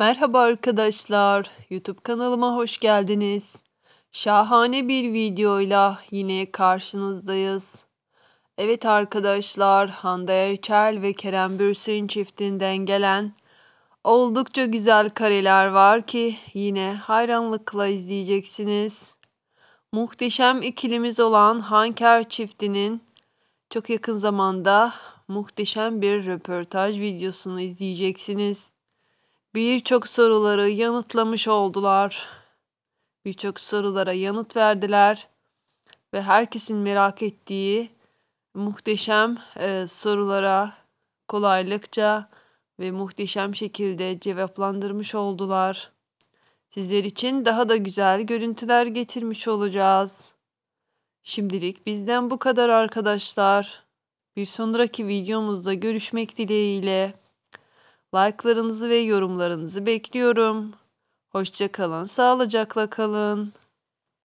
Merhaba arkadaşlar, YouTube kanalıma hoş geldiniz. Şahane bir videoyla yine karşınızdayız. Evet arkadaşlar, Hande Erçel ve Kerem Bürsin çiftinden gelen oldukça güzel kareler var ki yine hayranlıkla izleyeceksiniz. Muhteşem ikilimiz olan Hanker çiftinin çok yakın zamanda muhteşem bir röportaj videosunu izleyeceksiniz. Birçok soruları yanıtlamış oldular. Birçok sorulara yanıt verdiler ve herkesin merak ettiği muhteşem e, sorulara kolaylıkça ve muhteşem şekilde cevaplandırmış oldular. Sizler için daha da güzel görüntüler getirmiş olacağız. Şimdilik bizden bu kadar arkadaşlar. Bir sonraki videomuzda görüşmek dileğiyle. Like'larınızı ve yorumlarınızı bekliyorum. Hoşça kalın, sağlıcakla kalın.